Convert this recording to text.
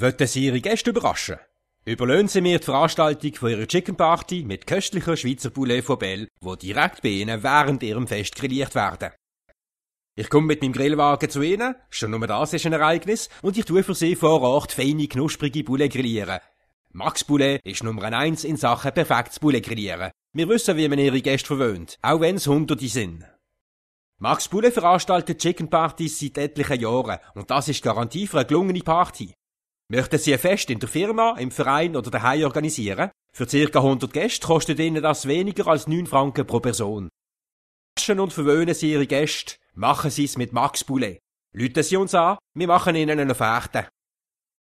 Wollen Sie Ihre Gäste überraschen? Überlöhnen Sie mir die Veranstaltung von Ihrer Chicken Party mit köstlicher Schweizer Poulet von Bell, wo direkt bei Ihnen während Ihrem Fest grilliert werden. Ich komme mit meinem Grillwagen zu Ihnen, schon nur das ist ein Ereignis, und ich tue für Sie vor Ort feine, knusprige Poulet grillieren. Max Poulet ist Nummer eins in Sachen perfektes Poulet grillieren. Wir wissen, wie man Ihre Gäste verwöhnt, auch wenn es Hunderte sind. Max Poulet veranstaltet Chicken Partys seit etlichen Jahren und das ist Garantie für eine gelungene Party. Möchten Sie ein Fest in der Firma, im Verein oder daheim organisieren? Für ca. 100 Gäste kostet Ihnen das weniger als 9 Franken pro Person. Waschen und verwöhnen Sie Ihre Gäste. Machen Sie es mit Max Boulet. Lüten Sie uns an, wir machen Ihnen eine Offerte.